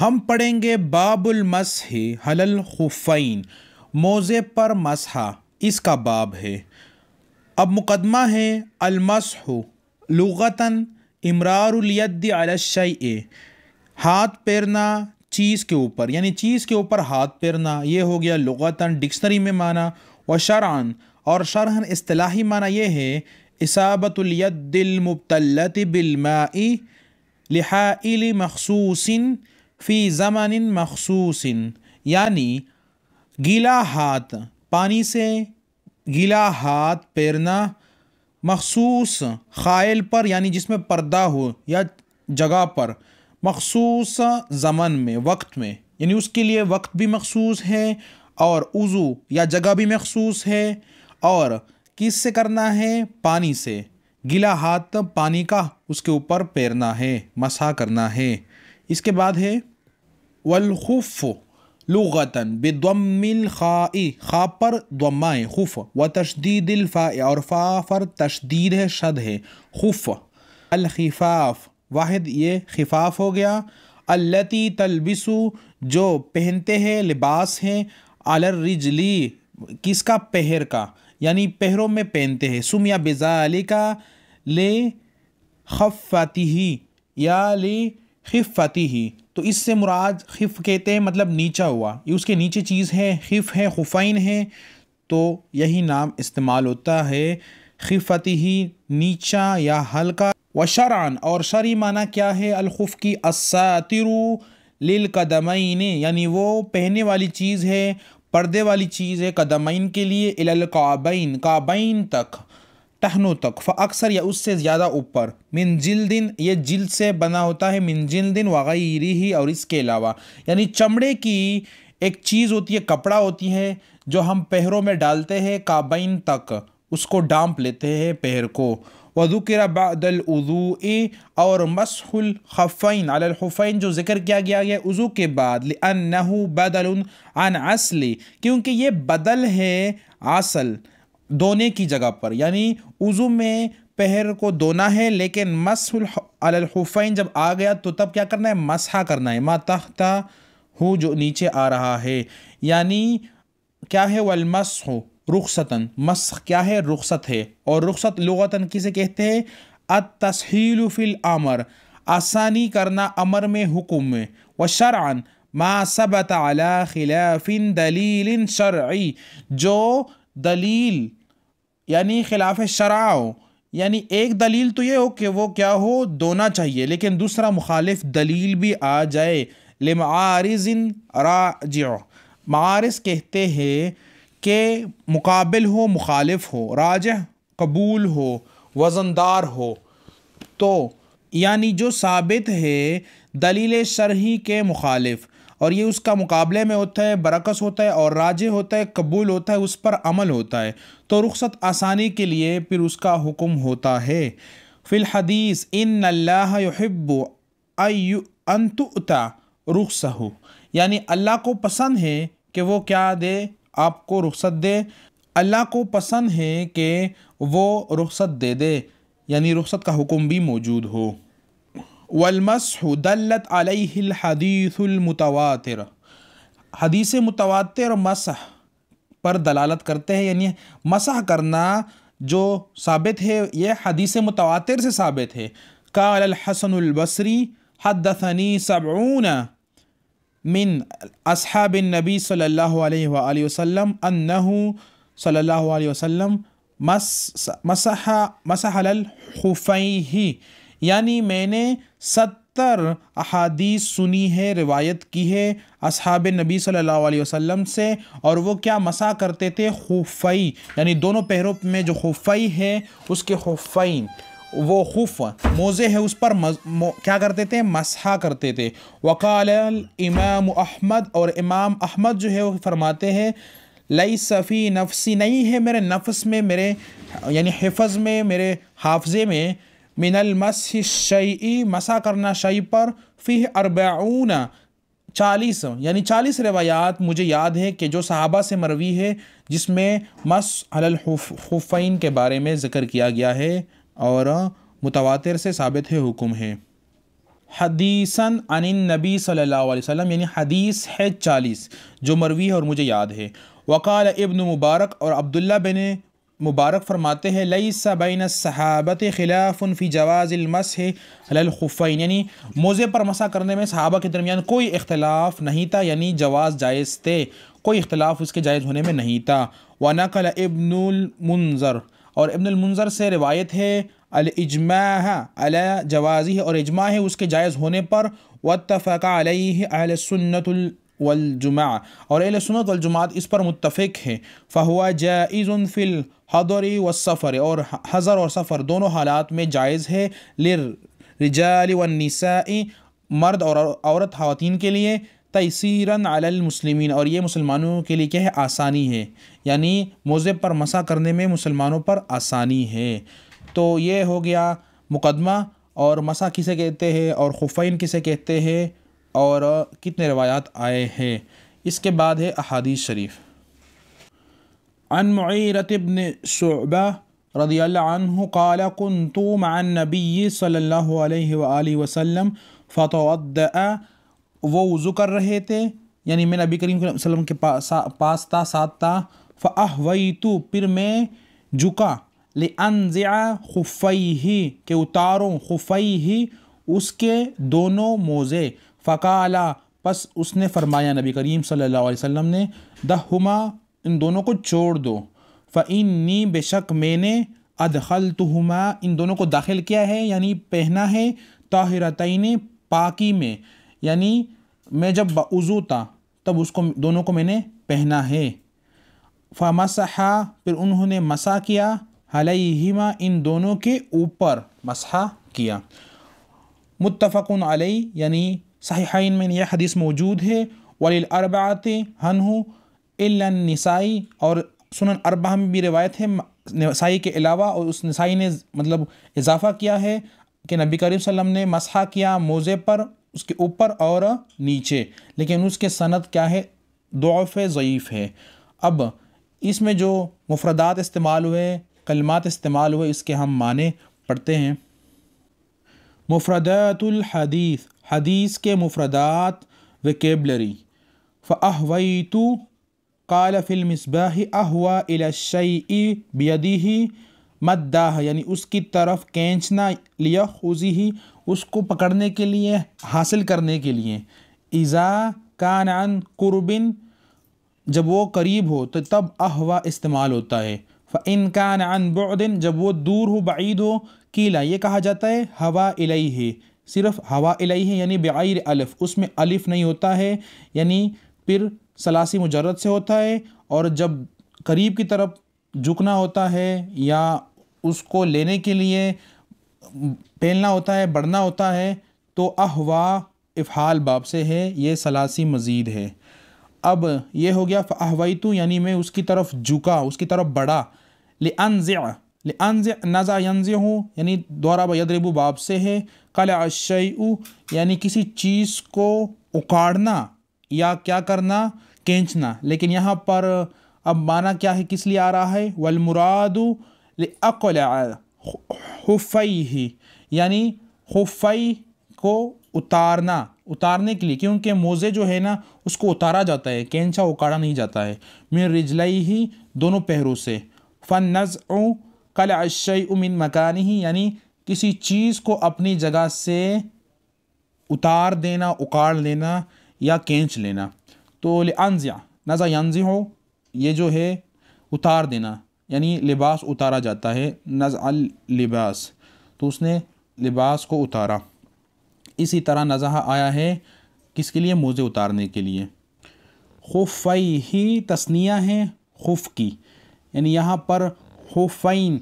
ہم پڑھیں گے باب المسح حل الخفین موزے پر مسح اس کا باب ہے اب مقدمہ ہے المسح لغتاً امرار الید علی اے ہاتھ پیرنا چیز کے اوپر یعنی چیز کے اوپر ہاتھ پیرنا یہ ہو گیا لغتاً ڈکسنری میں معنی و شرعن اور شرحن اصطلاحی معنی یہ ہے اسابت الید المبتلت بالمائی لحائل مخصوصن مخصوص فی زمان مخصوص یعنی گیلا ہاتھ پانی سے گیلا ہاتھ پیرنا مخصوص خائل پر یعنی جس میں پردہ ہو یا جگہ پر مخصوص زمن میں وقت میں یعنی اس کے لیے وقت بھی مخصوص ہے اور وضو یا جگہ بھی مخصوص ہے اور کس سے کرنا ہے پانی سے گلا ہاتھ پانی کا اس کے اوپر پیرنا ہے مسا کرنا ہے اس کے بعد ہے ولخف لغتاً بدم الخائی خا دمائیں خف و تشدید الفاء اور فافر تشدید شد ہے خف الخفاف واحد یہ خفاف ہو گیا التی تلبسو جو پہنتے ہیں لباس ہیں الرجلی کس کا پہر کا یعنی پہروں میں پہنتے ہیں سمیا بزا علی کا لے خفاتی یا لی خف ہی تو اس سے مراد خف کہتے ہیں مطلب نیچا ہوا یہ اس کے نیچے چیز ہے خف ہے خفائن ہے تو یہی نام استعمال ہوتا ہے ہی نیچا یا ہلکا و شرعن اور شرعی معنی کیا ہے الخف کی اصاترو للقدمین یعنی وہ پہنے والی چیز ہے پردے والی چیز ہے قدمین کے لیے الالقابین قابین تک ٹہنو تک فاکثر یا اس سے زیادہ اوپر من جلدن یہ جلد سے بنا ہوتا ہے من جلدن وغیرہ اور اس کے علاوہ یعنی چمڑے کی ایک چیز ہوتی ہے کپڑا ہوتی ہے جو ہم پہروں میں ڈالتے ہیں کابین تک اس کو ڈانپ لیتے ہیں پہر کو وضو کر اور مسح الخفین علی الحفین جو ذکر کیا گیا گیا عضو کے بعد لِأَنَّهُ بَدَلٌ بدل عَسْلِ کیونکہ یہ بدل ہے اصل دونے کی جگہ پر یعنی عضو میں پہر کو دونا ہے لیکن مصح الحفین جب آ گیا تو تب کیا کرنا ہے مسحا کرنا ہے ما تختہ ہو جو نیچے آ رہا ہے یعنی کیا ہے والمس ہو رخصتاً مسخ کیا ہے رخصت ہے اور رخصت لغتاً کسے کہتے ہیں التسحیل فی الامر آسانی کرنا امر میں حکم و شرعن ما علی خلاف دلیل شرعی جو دلیل یعنی خلاف شرع ہو یعنی ایک دلیل تو یہ ہو کہ وہ کیا ہو دونا چاہیے لیکن دوسرا مخالف دلیل بھی آ جائے لمعارض راجع معارض کہتے ہیں کہ مقابل ہو مخالف ہو راجع قبول ہو وزن دار ہو تو یعنی جو ثابت ہے دلیل شرحی کے مخالف اور یہ اس کا مقابلے میں ہوتا ہے برعکس ہوتا ہے اور راجع ہوتا ہے قبول ہوتا ہے اس پر عمل ہوتا ہے تو رخصت آسانی کے لیے پھر اس کا حکم ہوتا ہے فی الحدیث ان اللہ ان رخص ہو یعنی اللہ کو پسند ہے کہ وہ کیا دے آپ کو رخصت دے اللہ کو پسند ہے کہ وہ رخصت دے دے یعنی رخصت کا حکم بھی موجود ہو والمسح دلت علیہ الحدیث المتواتر حدیث متواتر مسح پر دلالت کرتے ہیں یعنی مسح کرنا جو ثابت ہے یہ حدیث متواتر سے ثابت ہے قال الحسن البصری حدثنی سبعون من اصحاب النبی صلی اللہ علیہ وآلہ وسلم انہو صلی اللہ علیہ وسلم مسح مسح الخفیہ یعنی میں نے ست تر احادیث سنی ہے روایت کی ہے اصحاب نبی صلی اللہ علیہ وسلم سے اور وہ کیا مسا کرتے تھے خوفی یعنی دونوں پہروں میں جو خوفی ہے اس کے خوفی وہ خوف موزے ہے اس پر کیا کرتے تھے مسحا کرتے تھے وقال امام احمد اور امام احمد جو ہے وہ فرماتے ہیں لئی صفی نفسی نہیں ہے میرے نفس میں میرے یعنی حفظ میں میرے حافظے میں من المسعی مسا کرنا شعیع پر فی اربعون چالیس یعنی چالیس روایات مجھے یاد ہے کہ جو صحابہ سے مروی ہے جس میں مس الحفین کے بارے میں ذکر کیا گیا ہے اور متواتر سے ثابت ہے حکم ہے حدیثاً عن النبی صلی اللہ علیہ وسلم یعنی حدیث ہے چالیس جو مروی ہے اور مجھے یاد ہے وقال ابن مبارک اور عبداللہ بن مبارک فرماتے ہیں علیہ بین صحابت خلاف فی جواز المس ہے الخفین یعنی موزے پر مسا کرنے میں صحابہ کے درمیان کوئی اختلاف نہیں تھا یعنی جواز جائز تھے کوئی اختلاف اس کے جائز ہونے میں نہیں تھا ونقل ابن المنظر اور ابن المنظر سے روایت ہے الجمََََََََََََََََََََََ جوازی ہے اور اجماع ہے اس کے جائز ہونے پر واتفق علیہ اہل سنت الوجماء اور اہل سنت والجماعت اس پر متفق ہے فہو جَض الفل حضری و سفر اور حضر اور سفر دونوں حالات میں جائز ہے لر رجاع ونسائی مرد اور عورت خواتین کے لیے تیسیراً المسلمین اور یہ مسلمانوں کے لیے کیا ہے آسانی ہے یعنی موزے پر مسا کرنے میں مسلمانوں پر آسانی ہے تو یہ ہو گیا مقدمہ اور مسا کسے کہتے ہیں اور خفین کسے کہتے ہیں اور کتنے روایات آئے ہیں اس کے بعد ہے احادیث شریف عن معیرت ابن شعبہ رضی اللہ عنہ قال کنتو مع النبی صلی اللہ علیہ وآلہ وسلم فتوضع وہ وضو کر رہے تھے یعنی میں نبی کریم صلی اللہ علیہ وسلم کے پاس تھا ساتھ تھا فَأَحْوَيْتُ پھر میں جکا لفیہ ہی کہ اتاروں خفیہ اس کے دونوں موزے فقالا پس اس نے فرمایا نبی کریم صلی اللہ علیہ وسلم نے دہما ان دونوں کو چھوڑ دو فعین نی بے شک میں نے ادخل ہما ان دونوں کو داخل کیا ہے یعنی پہنا ہے طاہر تعین پاکی میں یعنی میں جب بضو تھا تب اس کو دونوں کو میں نے پہنا ہے فمسحا پھر انہوں نے مسا کیا حلیہما ان دونوں کے اوپر مسحا کیا متفق علیہ یعنی صحیحین میں یہ حدیث موجود ہے ولی عربات الا نسائی اور سنن اربعہ میں بھی روایت ہے نسائی کے علاوہ اور اس نسائی نے مطلب اضافہ کیا ہے کہ نبی کریم صلی اللہ علیہ وسلم نے مسحہ کیا موزے پر اس کے اوپر اور نیچے لیکن اس کے سند کیا ہے دعف ضعیف ہے اب اس میں جو مفردات استعمال ہوئے کلمات استعمال ہوئے اس کے ہم معنی پڑھتے ہیں مفردات الحدیث حدیث کے مفردات ویکیبلری فاویتو قال فی المصباح احوا الشع بدی مداح یعنی اس کی طرف کینچنا لیا خوزی ہی اس کو پکڑنے کے لیے حاصل کرنے کے لیے ایزا کان عن قرباً جب وہ قریب ہو تو تب احوا استعمال ہوتا ہے فَإِن كَانَ عَنْ بُعْدٍ جب وہ دور ہو بعید ہو قیلا یہ کہا جاتا ہے ہوا الیہ صرف ہوا الیہ یعنی بغیر الف اس میں الف نہیں ہوتا ہے یعنی پھر سلاسی مجرد سے ہوتا ہے اور جب قریب کی طرف جھکنا ہوتا ہے یا اس کو لینے کے لیے پھیلنا ہوتا ہے بڑھنا ہوتا ہے تو احوا افحال باب سے ہے یہ سلاسی مزید ہے اب یہ ہو گیا فوائی یعنی میں اس کی طرف جھکا اس کی طرف بڑھا لانزع لانزع نزع ینزع ہوں یعنی دورہ بیدربو باب سے ہے قلع الشیعو یعنی کسی چیز کو اکاڑنا یا کیا کرنا کینچنا لیکن یہاں پر اب مانا کیا ہے کس لیے آ رہا ہے والمراد لأقلع خفئی یعنی خفی کو اتارنا اتارنے کے لیے کیونکہ موزے جو ہے نا اس کو اتارا جاتا ہے کینچا اکاڑا نہیں جاتا ہے من رجلئی ہی دونوں پہرو سے فن نظر کل لشی امن مکانی یعنی کسی چیز کو اپنی جگہ سے اتار دینا اکاڑ لینا یا کینچ لینا تو لانزیہ نزا یانز ہو یہ جو ہے اتار دینا یعنی لباس اتارا جاتا ہے نزع لباس تو اس نے لباس کو اتارا اسی طرح نظہ آیا ہے کس کے لیے موزے اتارنے کے لیے خفئی ہی تسنیہ ہے خف کی یعنی یہاں پر خفین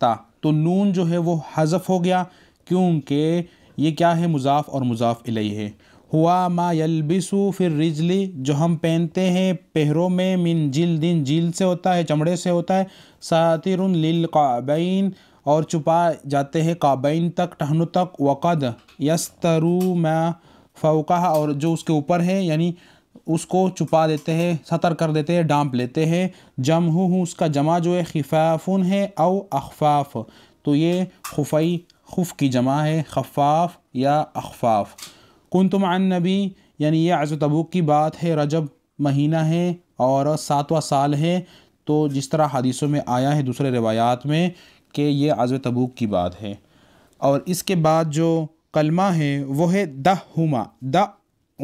تا تو نون جو ہے وہ حذف ہو گیا کیونکہ یہ کیا ہے مضاف اور مضاف الیہ ہے ہوا ما یلبسو فر رجلی جو ہم پہنتے ہیں پہروں میں من جل دن جیل سے ہوتا ہے چمڑے سے ہوتا ہے ساتر للقابین اور چھپا جاتے ہیں قابین تک ٹہنو تک وقد یسترو ما میں فوکا اور جو اس کے اوپر ہے یعنی اس کو چھپا دیتے ہیں سطر کر دیتے ہیں ڈانپ لیتے ہیں جم ہوں اس کا جمع جو ہے خفافن ہے او اخفاف تو یہ خفی خف کی جمع ہے خفاف یا اخفاف کن عن نبی یعنی یہ عز تبوک کی بات ہے رجب مہینہ ہے اور ساتواں سال ہے تو جس طرح حدیثوں میں آیا ہے دوسرے روایات میں کہ یہ عزو تبوک کی بات ہے اور اس کے بعد جو کلمہ ہے وہ ہے دہ ہما دا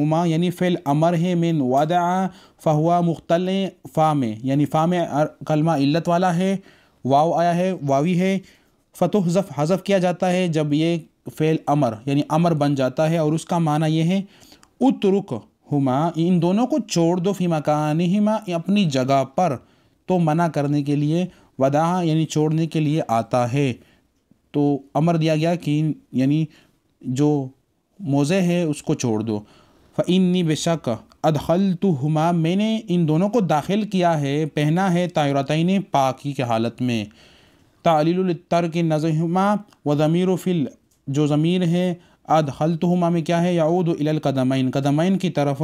اما یعنی فعل امر ہے من واد فہوا مختل فام یعنی فام کلمہ علت والا ہے واو آیا ہے واوی ہے فتح حذف کیا جاتا ہے جب یہ فعل امر یعنی امر بن جاتا ہے اور اس کا معنی یہ ہے اترک ہما ان دونوں کو چھوڑ دو فی کا ہما اپنی جگہ پر تو منع کرنے کے لیے ودا یعنی چھوڑنے کے لیے آتا ہے تو امر دیا گیا کہ یعنی جو موزے ہے اس کو چھوڑ دو فعنی بے شک ادخل تو ہما میں نے ان دونوں کو داخل کیا ہے پہنا ہے طاعراتین پاکی کے حالت میں الطر کے نظما و ضمیر و فل جو ضمیر ہے اد میں کیا ہے یاود القدمین قدمین کی طرف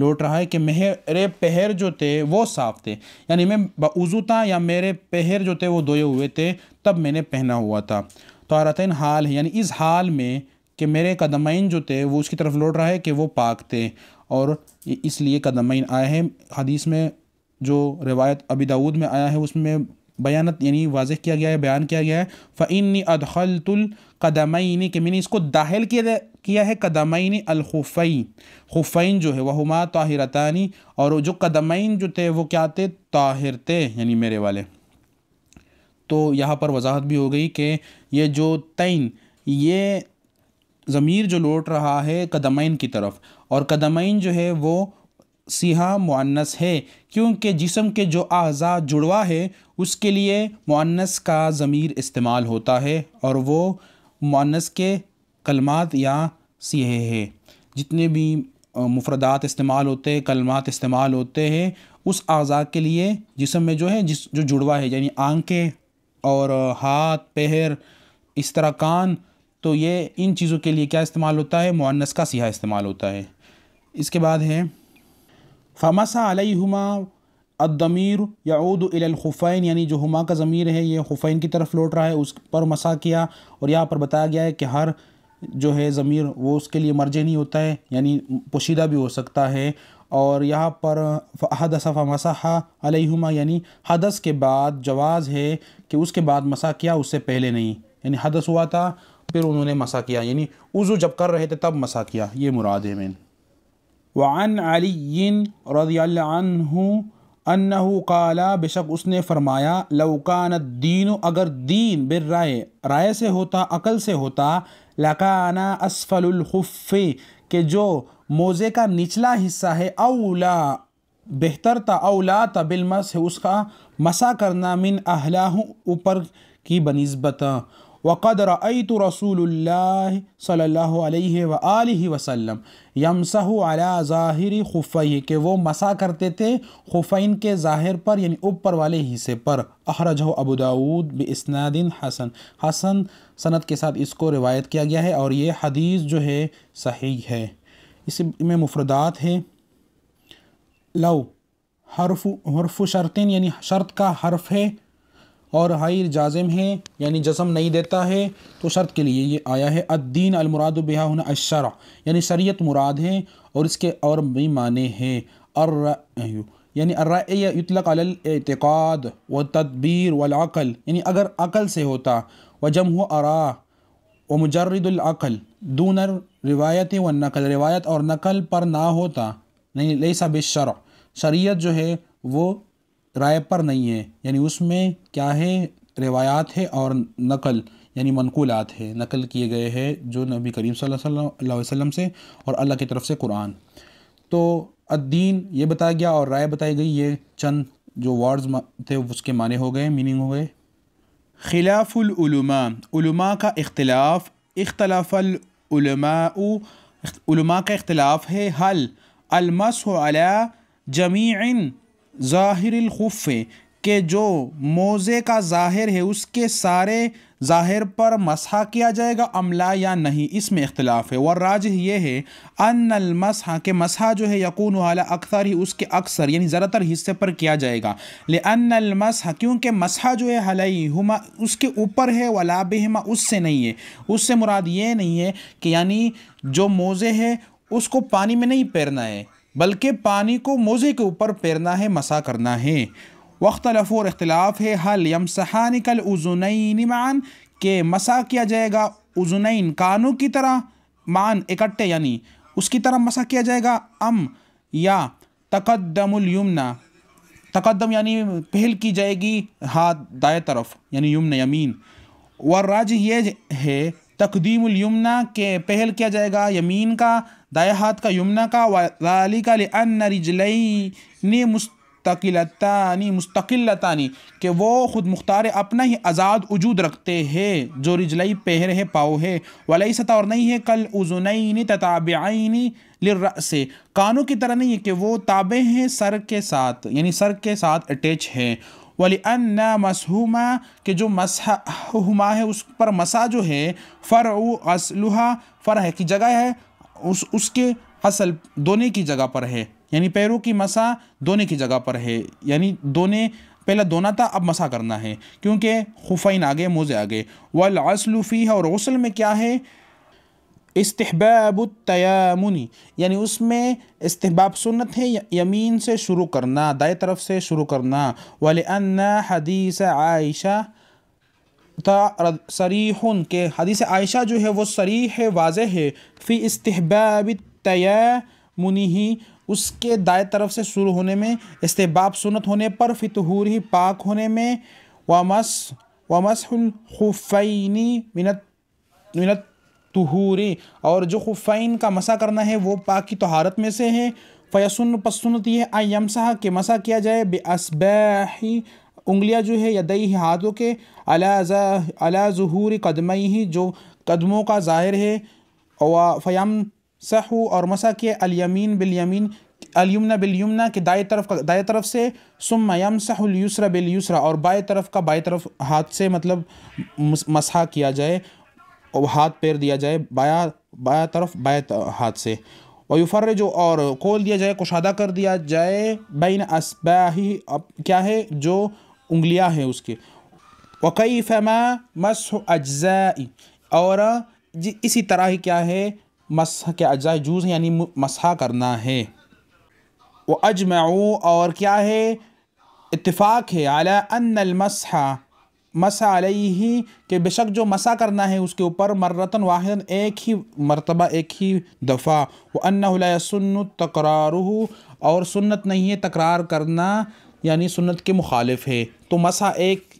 لوٹ رہا ہے کہ میرے پہر جو تھے وہ صاف تھے یعنی میں بعضو تھا یا میرے پہر جو تھے وہ دوئے ہوئے تھے تب میں نے پہنا ہوا تھا تو عرتین حال یعنی اس حال میں کہ میرے قدمین جو تھے وہ اس کی طرف لوٹ رہا ہے کہ وہ پاک تھے اور اس لیے قدمین آیا ہے حدیث میں جو روایت ابی داود میں آیا ہے اس میں بیانت یعنی واضح کیا گیا ہے بیان کیا گیا ہے کہ میں نے اس کو داخل کیا ہے قدمعین الخفین خفین جو ہے وہما طاہرتانی اور جو قدمین جو تھے وہ کیا تھے تھے یعنی میرے والے تو یہاں پر وضاحت بھی ہو گئی کہ یہ جو تین یہ ضمیر جو لوٹ رہا ہے قدمین کی طرف اور قدمین جو ہے وہ سیاہ معنس ہے کیونکہ جسم کے جو اعضاء جڑوا ہے اس کے لیے معنس کا ضمیر استعمال ہوتا ہے اور وہ معنس کے کلمات یا سیہے ہے جتنے بھی مفردات استعمال ہوتے ہیں کلمات استعمال ہوتے ہیں اس اعضاء کے لیے جسم میں جو ہے جس جو جڑوا ہے یعنی آنکھیں اور ہاتھ پہر اس طرح کان تو یہ ان چیزوں کے لیے کیا استعمال ہوتا ہے معنس کا سیاہ استعمال ہوتا ہے اس کے بعد ہے فمسا علیہما ہما یعود الی الخفین یعنی جو ہما کا ضمیر ہے یہ خفین کی طرف لوٹ رہا ہے اس پر مسا کیا اور یہاں پر بتایا گیا ہے کہ ہر جو ہے ضمیر وہ اس کے لیے مرجع نہیں ہوتا ہے یعنی پوشیدہ بھی ہو سکتا ہے اور یہاں پر حدث فمسح علیہما ہما یعنی حدث کے بعد جواز ہے کہ اس کے بعد مسا کیا اس سے پہلے نہیں یعنی حدث ہوا تھا پھر انہوں نے مسا کیا یعنی عضو جب کر رہے تھے تب مسا کیا یہ مراد ہے مین وعن علی رضی اللہ عنہ انہو قالا بشک اس نے فرمایا لو اگر دین بر رائے سے ہوتا عقل سے ہوتا لکانا اسفل الخف کہ جو موزے کا نچلا حصہ ہے اولا بہتر تا اولا تا بالمس ہے اس کا مسا کرنا من ہوں اوپر کی بنسبت وقد رأيت رسول صلى صلی اللہ علیہ وسلم علی ظاهر خفیہ کہ وہ مسا کرتے تھے خفین کے ظاہر پر یعنی اوپر والے حصے پر احرجہ ابو داود بإسناد حسن حسن سند کے ساتھ اس کو روایت کیا گیا ہے اور یہ حدیث جو ہے صحیح ہے اس میں مفردات ہے لو حرف حرف شرطین یعنی شرط کا حرف ہے اور حائر جازم ہے یعنی جسم نہیں دیتا ہے تو شرط کے لیے یہ آیا ہے الدین المراد بہا البحاً الشرع یعنی شریعت مراد ہے اور اس کے اور بھی معنی ہیں ار یعنی یطلق علی الاعتقاد والتدبیر والعقل یعنی اگر عقل سے ہوتا و ہو ارا و مجرد العقل دونر روایت والنقل روایت اور نقل پر نہ ہوتا نہیں یعنی لیسا بالشرع شریعت جو ہے وہ رائے پر نہیں ہے یعنی اس میں کیا ہے روایات ہے اور نقل یعنی منقولات ہے نقل کیے گئے ہیں جو نبی کریم صلی اللہ علیہ وسلم سے اور اللہ کی طرف سے قرآن تو الدین یہ بتایا گیا اور رائے بتائی گئی یہ چند جو ورڈز تھے اس کے معنی ہو گئے میننگ ہو گئے خلاف العلماء علماء کا اختلاف اختلاف العلماء علماء کا اختلاف ہے حل المس علی علا ظاہر الخف کہ جو موزے کا ظاہر ہے اس کے سارے ظاہر پر مسح کیا جائے گا عملہ یا نہیں اس میں اختلاف ہے اور راج یہ ہے ان المسحہ کہ مسح جو ہے یقون والا اکثر ہی اس کے اکثر یعنی زیادہ تر حصے پر کیا جائے گا لیکن ان کیونکہ مسح جو ہے حل ہما اس کے اوپر ہے ولا بہما اس سے نہیں ہے اس سے مراد یہ نہیں ہے کہ یعنی جو موزے ہے اس کو پانی میں نہیں پیرنا ہے بلکہ پانی کو موزے کے اوپر پیرنا ہے مسا کرنا ہے وقت لفور اختلاف ہے حل کل ازنعین معن کہ مسا کیا جائے گا ازنعین کانوں کی طرح معن اکٹے یعنی اس کی طرح مسا کیا جائے گا ام یا تقدم الیمنا تقدم یعنی پہل کی جائے گی ہاتھ دائیں طرف یعنی یمن یمین و راج یہ ہے تقدیم الیمنا کہ پہل کیا جائے گا یمین کا دائیں ہاتھ کا یمنا کا عل کا نے مستقلتا نی مستقل کہ وہ خود مختار اپنا ہی آزاد وجود رکھتے ہیں جو رجلی پہر ہے پاؤ ہے ولی اور نہیں ہے کل ازون تتابعینی رََ کانوں کی طرح نہیں ہے کہ وہ تابع ہیں سر کے ساتھ یعنی سر کے ساتھ اٹیچ ہے ولی ان کہ جو مسحمہ ہے اس پر مسا جو ہے فر اسلحہ ہے کی جگہ ہے اس کے حصل دونے کی جگہ پر ہے یعنی پیروں کی مسا دونے کی جگہ پر ہے یعنی دونے پہلا دونا تھا اب مسا کرنا ہے کیونکہ خفین آگے موزے آگے والعسل فیہ اور غسل میں کیا ہے استحباب التیامنی یعنی اس میں استحباب سنت ہے یمین سے شروع کرنا دائیں طرف سے شروع کرنا ولئنہ حدیث عائشہ سریح کے حدیث عائشہ جو ہے وہ سریح واضح ہے فی استحباب تیمنی ہی اس کے دائیں طرف سے شروع ہونے میں استحباب سنت ہونے پر فی ہی پاک ہونے میں ومس ومس الخفینی منت منت تہوری اور جو خفین کا مسا کرنا ہے وہ پاک کی طہارت میں سے ہے فیسن پسنت یہ آئیمسا کہ مسا کیا جائے بے اسب انگلیاں جو ہے یدئی ہاتھوں کے علا ظہور قدمئی ہی جو قدموں کا ظاہر ہے اوا فیام اور مسا کے الیمین بالیمین الیمنا بالیمنا کے دائیں طرف کا دائیں طرف سے سمیم سہ لیسرا بالیسرا اور بائیں طرف کا بائیں طرف ہاتھ سے مطلب مسح کیا جائے اور ہاتھ پیر دیا جائے بایا بایا طرف بائیں ہاتھ سے اور جو اور کھول دیا جائے کشادہ کر دیا جائے بین اب کیا ہے جو انگلیاں ہیں اس کے جی اسی طرح ہی کیا ہے مسح کے اجزاء جوز ہیں یعنی مسح کرنا ہے وہ اور کیا ہے اتفاق ہے علی ان المسح مسح علیہ کہ بے شک جو مسا کرنا ہے اس کے اوپر مرتن واحد ایک ہی مرتبہ ایک ہی دفعہ وہ ان اور سنت یعنی سنت کے مخالف ہے تو مسا ایک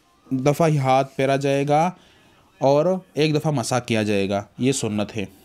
دفعہ ہی ہاتھ پیرا جائے گا اور ایک دفعہ مسا کیا جائے گا یہ سنت ہے